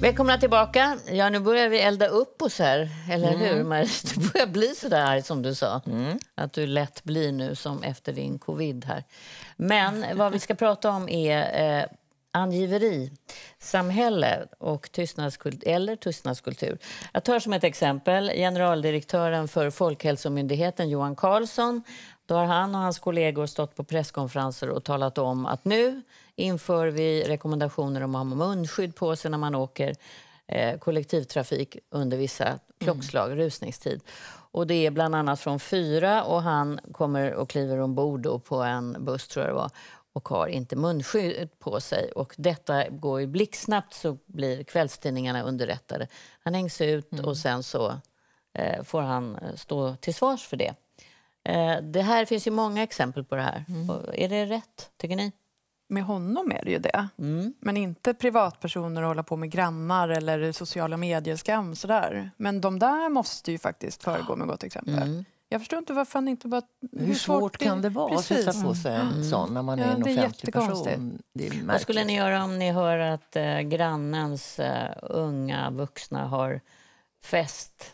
Välkomna tillbaka. Ja, nu börjar vi elda upp oss här, eller mm. hur? Maris? Du börjar bli så där arg som du sa. Mm. Att du lätt blir nu, som efter din covid här. Men vad vi ska prata om är eh, angiveri, samhälle och tystnadskultur, eller tystnadskultur. Jag tar som ett exempel generaldirektören för Folkhälsomyndigheten, Johan Carlsson. Då har han och hans kollegor stått på presskonferenser och talat om att nu inför vi rekommendationer om att ha munskydd på sig när man åker eh, kollektivtrafik under vissa mm. klockslag, mm. rusningstid. Och det är bland annat från fyra och han kommer och kliver ombord på en buss tror jag det var och har inte munskydd på sig. Och detta går ju blixtsnabbt så blir kvällstidningarna underrättade. Han hängs ut mm. och sen så eh, får han stå till svars för det. Eh, det här finns ju många exempel på det här. Mm. Är det rätt, tycker ni? med honom är det ju det. Mm. Men inte privatpersoner och hålla på med grannar eller sociala medier-skam. Men de där måste ju faktiskt föregå med gott exempel. Mm. Jag förstår inte varför han inte bara... Hur, hur svårt, det... kan det vara Precis. att sätta på sig en mm. sån när man ja, är en offentlig är person? Är Vad skulle ni göra om ni hör att eh, grannens eh, unga vuxna har fest?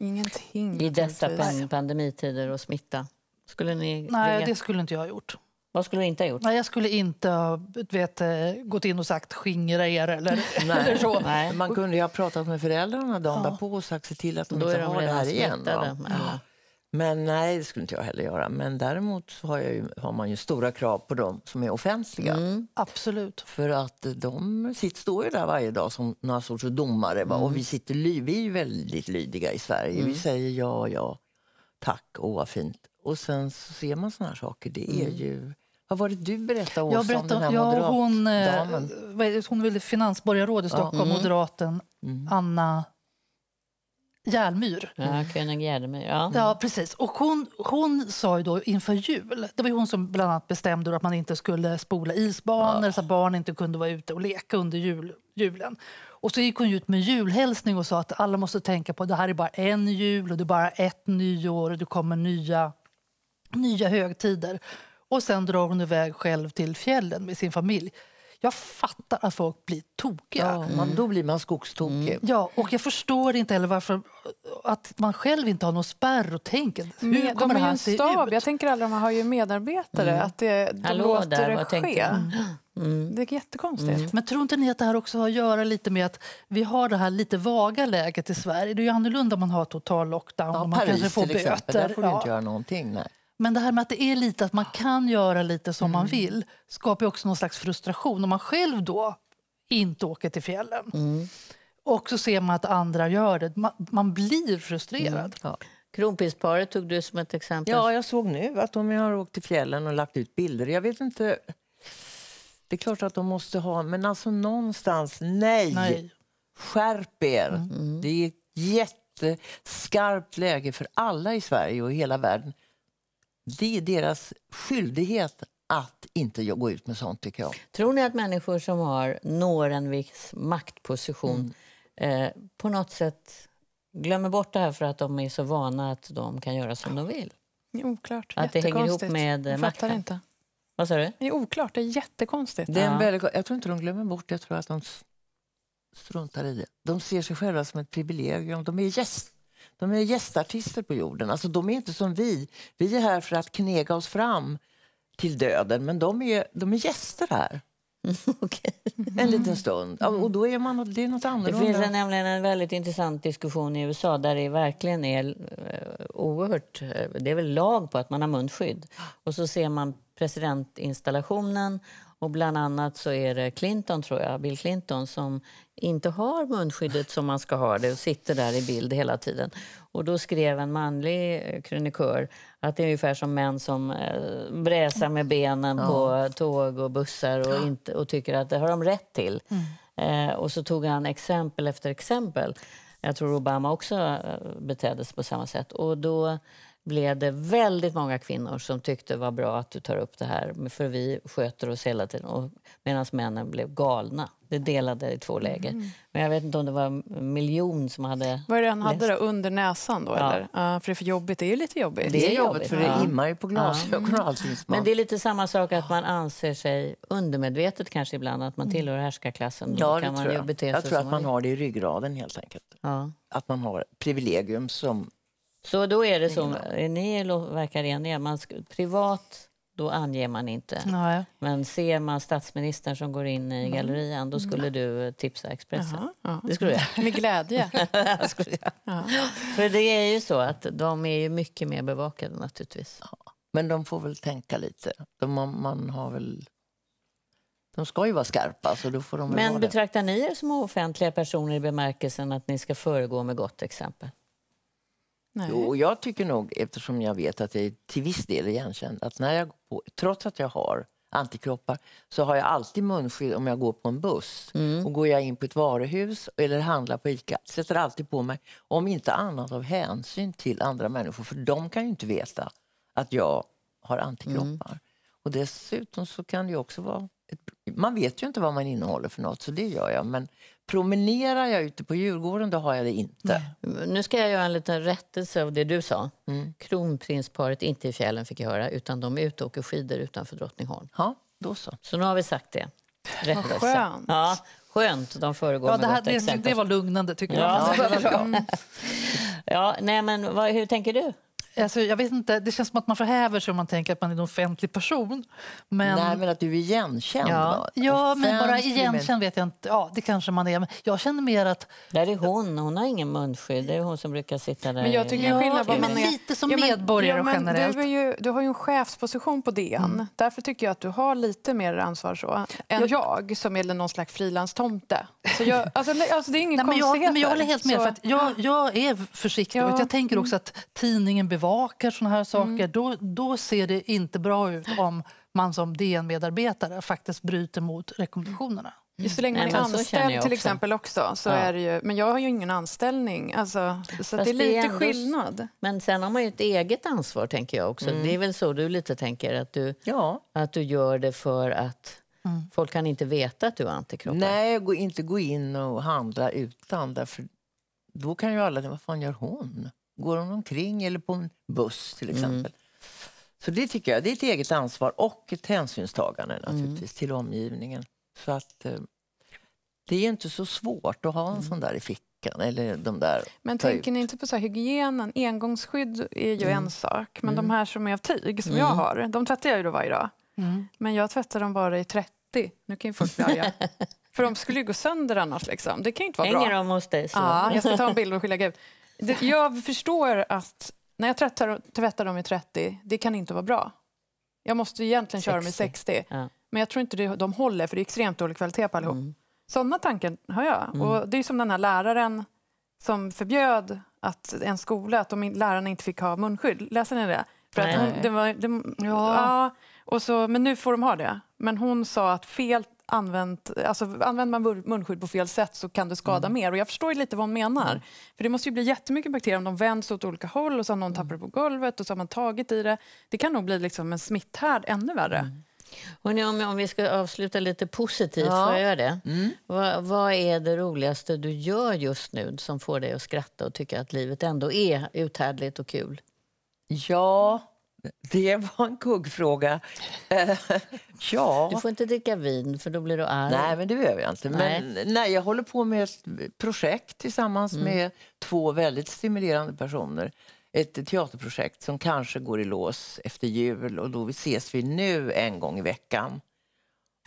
Ingenting. I dessa pandemitider och smitta? Skulle ni Nej, ringa? det skulle inte jag ha gjort. Vad skulle du inte ha gjort? Nej, jag skulle inte ha vet, eh, gått in och sagt skingra er eller, eller så. Nej. Man kunde ju ha pratat med föräldrarna dagen ja. därpå och sagt se till att de Då inte har det här igen. Mm. Men nej, det skulle inte jag heller göra. Men däremot har, ju, har, man ju stora krav på dem som är offentliga. Mm, absolut. För att de sitt, står ju där varje dag som några sorts domare. Mm. Och vi, sitter, vi är väldigt lydiga i Sverige. Mm. Vi säger ja, ja, tack och vad fint och sen så ser man såna här saker. Det är mm. ju... Vad var det du berättade, Åsa, jag berättade, om den här ja, hon, damen. Eh, hon ville finansborgarråd i Stockholm, mm. moderaten mm. Anna Järlmyr. Ja, König Järlmyr. Ja. ja, precis. Och hon, hon sa ju då inför jul, det var hon som bland annat bestämde att man inte skulle spola isbanor ja. så att barn inte kunde vara ute och leka under jul, julen. Och så gick hon ut med julhälsning och sa att alla måste tänka på att det här är bara en jul och det är bara ett nyår och det kommer nya nya högtider. Och sen drar hon iväg själv till fjällen med sin familj. Jag fattar att folk blir tokiga. Ja, man, mm. Då blir man skogstokig. Mm. Ja, och jag förstår inte heller varför att man själv inte har någon spärr och tänker. Hur kommer det här se ut? Jag tänker alla de har ju medarbetare. Mm. Att det, de Hallå, låter där, det ske. Mm. mm. Det är jättekonstigt. Mm. Men tror inte ni att det här också har att göra lite med att vi har det här lite vaga läget i Sverige? Det är ju annorlunda om man har total lockdown. Ja, och man Paris kanske får till böter. exempel, där får du inte göra någonting. Nej. Men det här med att det är lite, att man kan göra lite som mm. man vill skapar också någon slags frustration om man själv då inte åker till fjällen. Mm. Och så ser man att andra gör det. Man, man blir frustrerad. Mm. Ja. Kronprinsparet tog du som ett exempel. Ja, jag såg nu att de har åkt till fjällen och lagt ut bilder. Jag vet inte... Det är klart att de måste ha, men alltså någonstans, nej! nej. Skärp er! Mm. mm. Det är ett jätteskarpt läge för alla i Sverige och hela världen. Det är deras skyldighet att inte gå ut med sånt. tycker jag. Tror ni att människor som har når en viss maktposition mm. eh, på något sätt glömmer bort det här för att de är så vana att de kan göra som de vill? Det är oklart. Att det hänger ihop med jag Inte. Vad sa du? Det är oklart. Det är jättekonstigt. Det är en väldigt, jag tror inte de glömmer bort det. Jag tror att de struntar i det. De ser sig själva som ett privilegium. De är gäster de är gästartister på jorden. Alltså, de är inte som vi. Vi är här för att knega oss fram till döden, men de är, de är gäster här. okay. En liten stund. Och då är man, det är något annorlunda. Det finns nämligen en väldigt intressant diskussion i USA där det verkligen är eh, oerhört... Eh, det är väl lag på att man har munskydd. Och så ser man presidentinstallationen och bland annat så är det Clinton, tror jag, Bill Clinton som inte har munskyddet som man ska ha det och sitter där i bild hela tiden. Och då skrev en manlig eh, krönikör att det är ungefär som män som eh, bräsar med benen ja. på tåg och bussar och, inte, och tycker att det har de rätt till. Mm. Eh, och så tog han exempel efter exempel. Jag tror Obama också eh, betedde sig på samma sätt. Och då blev det väldigt många kvinnor som tyckte det var bra att du tar upp det här för vi sköter oss hela tiden. Medan männen blev galna. Det delade i två läger. Mm. Men jag vet inte om det var en miljon som hade... Vad är det han hade då? Under näsan då ja. eller? Uh, för det är för jobbigt. Det är ju lite jobbigt. Det är, jobbigt för ja. det immar ju på glasögonen ja. mm. Men det är lite samma sak att man anser sig undermedvetet kanske ibland att man mm. tillhör härskarklassen. Ja, det kan man jag. jag tror att man, man har det i ryggraden helt enkelt. Ja. Att man har privilegium som så då är det som, ni verkar eniga, man, privat då anger man inte. Nej. Men ser man statsministern som går in i mm. gallerian då skulle mm. du eh, tipsa Expressen. Jaha, jaha. Det skulle jag. Med glädje. skulle jag. För det är ju så att de är ju mycket mer bevakade naturligtvis. Men de får väl tänka lite. De, man, man har väl de ska ju vara skarpa. Så då får de Men betraktar ni er som offentliga personer i bemärkelsen att ni ska föregå med gott exempel? Nej. Och jag tycker nog, eftersom jag vet att jag är till viss del igenkänd, att när jag går på, trots att jag har antikroppar så har jag alltid munskydd om jag går på en buss. Mm. Och Går jag in på ett varuhus eller handlar på ICA sätter alltid på mig, om inte annat av hänsyn till andra människor, för de kan ju inte veta att jag har antikroppar. Mm. Och Dessutom så kan det också vara man vet ju inte vad man innehåller för något, så det gör jag. Men promenerar jag ute på Djurgården, då har jag det inte. Nej. Nu ska jag göra en liten rättelse av det du sa. Mm. Kronprinsparet inte i fjällen fick jag höra, utan de är ute och åker skidor utanför Drottningholm. Ja, då så. Så nu har vi sagt det. Rättelse. Vad skönt. Ja, skönt. De föregår ja, det, här, det, det, var lugnande tycker jag. ja, nej, men vad, hur tänker du? Alltså, jag vet inte, det känns som att man förhäver sig om man tänker att man är en offentlig person. Men... Nej, men att du är igenkänd. Ja, ja men bara igenkänd vet jag inte. Ja, det kanske man är. Men jag känner mer att... Där är hon, hon har ingen munskydd. Det är hon som brukar sitta där. Men jag tycker ja, man är. Lite som ja, men, medborgare ja, men generellt. Du, ju, du, har ju en chefsposition på DN. Mm. Därför tycker jag att du har lite mer ansvar så, än jag, jag som är någon slags frilanstomte. Alltså, alltså, det är inga konstigheter. jag, jag håller helt med. Så... För jag, jag är försiktig. Ja. Jag tänker också att tidningen bevakar såna här saker, mm. då, då ser det inte bra ut om man som DN-medarbetare faktiskt bryter mot rekommendationerna. Mm. Så länge man är anställd till exempel också. Så ja. är det ju, men jag har ju ingen anställning. Alltså, så det är lite det är ändå, skillnad. Men sen har man ju ett eget ansvar tänker jag också. Mm. Det är väl så du lite tänker? Att du, ja. att du gör det för att mm. folk kan inte veta att du har antikroppar? Nej, inte gå in och handla utan. Därför, då kan ju alla tänka, vad fan gör hon? går hon omkring eller på en buss till mm. exempel. Mm. Så det tycker jag, det är ett eget ansvar och ett hänsynstagande naturligtvis mm. till omgivningen. Så att eh, det är inte så svårt att ha en mm. sån där i fickan. Eller de där men tänker ut. ni inte på så här, hygienen? Engångsskydd är ju mm. en sak, men de mm. här som är av tyg, som jag har, de tvättar jag ju då varje dag. Men jag tvättar dem bara i 30. Nu kan ju folk bli För de skulle ju gå sönder annars. Liksom. Det kan inte vara Hänger bra. Hänger de hos dig? Så. Ja, jag ska ta en bild och skilja ut. Det, jag förstår att när jag tvättar, tvättar dem i 30, det kan inte vara bra. Jag måste egentligen 60. köra dem i 60. Ja. Men jag tror inte det, de håller, för det är extremt dålig kvalitet på allihop. Mm. Sådana tankar har jag. Mm. Och det är som den här läraren som förbjöd att en skola, att de, lärarna inte fick ha munskydd. Läser ni det? För att hon, det var, det, ja. ja. och så, men nu får de ha det. Men hon sa att fel använt, alltså använder man munskydd på fel sätt så kan det skada mm. mer. Och jag förstår lite vad hon menar. Mm. För det måste ju bli jättemycket bakterier om de vänds åt olika håll och så har någon mm. tappat på golvet och så har man tagit i det. Det kan nog bli liksom en smitthärd ännu värre. Mm. Hörrni, om, om vi ska avsluta lite positivt, ja. får jag göra det? Mm. Va, vad är det roligaste du gör just nu som får dig att skratta och tycka att livet ändå är uthärdligt och kul? Ja, det var en kuggfråga. ja. Du får inte dricka vin, för då blir du arg. Nej, men det behöver jag inte. Men, nej. jag håller på med ett projekt tillsammans mm. med två väldigt stimulerande personer. Ett teaterprojekt som kanske går i lås efter jul och då ses vi nu en gång i veckan.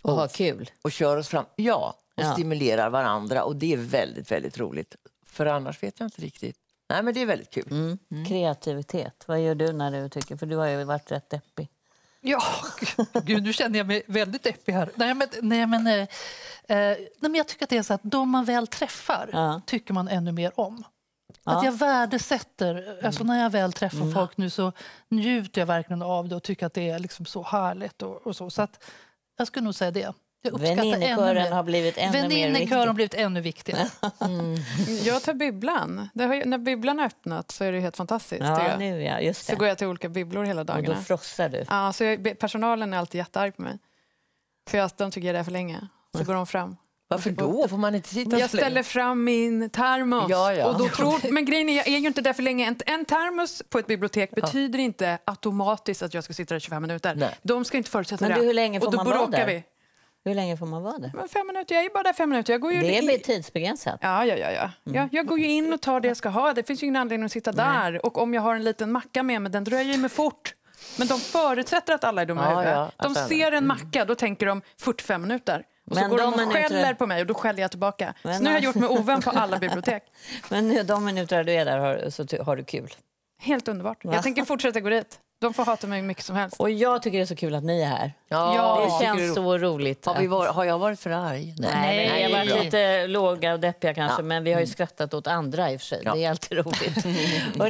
Och, och har kul? Och kör oss fram. Ja, och ja. stimulerar varandra och det är väldigt, väldigt roligt. För annars vet jag inte riktigt Nej, men det är väldigt kul. Mm. Mm. Kreativitet, vad gör du när du tycker, för du har ju varit rätt deppig. Ja, gud, nu känner jag mig väldigt deppig här. Nej, men, nej, men, eh, eh, nej, men jag tycker att det är så att de man väl träffar ja. tycker man ännu mer om. Ja. Att jag värdesätter, alltså mm. när jag väl träffar mm. folk nu så njuter jag verkligen av det och tycker att det är liksom så härligt. Och, och så. så att, jag skulle nog säga det. Väninnekören har blivit ännu Väninnekören mer viktig. har blivit ännu viktigare. Mm. Jag tar bibblan. Har, när bibblan har öppnat så är det helt fantastiskt. Ja, nu ja, just det. Så går jag till olika bibblor hela dagarna. Och då frossar du. Ja, så jag, personalen är alltid jättearg på mig. För jag, de tycker jag är där för länge. Så går de fram. Varför då? Får man inte sitta Jag ställer fram min termos. Ja, ja. Och då tror, men grejen är, jag är ju inte där för länge. En, en termos på ett bibliotek ja. betyder inte automatiskt att jag ska sitta där 25 minuter. Nej. De ska inte förutsätta men du, det. Hur länge får och då man bråkar där? vi. Hur länge får man vara där? Men fem minuter. Jag är bara där fem minuter. Jag går ju det blir i... tidsbegränsat. Ja, ja, ja. ja. Mm. Jag, jag, går ju in och tar det jag ska ha. Det finns ju ingen anledning att sitta Nej. där. Och om jag har en liten macka med mig, den dröjer mig fort. Men de förutsätter att alla är dumma i ja, huvudet. Ja, de alltså. ser en mm. macka, då tänker de 45 minuter. Och men så går de, de och skäller på mig och då skäller jag tillbaka. Men, så nu har jag alltså. gjort mig ovän på alla bibliotek. men de minuter du är där har, så har du kul? Helt underbart. Va? Jag tänker fortsätta gå dit. De får hata mig hur mycket som helst. Och jag tycker det är så kul att ni är här. Ja, Det känns så roligt. Har, vi var, har jag varit för arg? Nej, Nej. Nej jag har varit lite låga och deppiga kanske, ja. men vi har ju mm. skrattat åt andra i och för sig. Ja. Det är alltid roligt.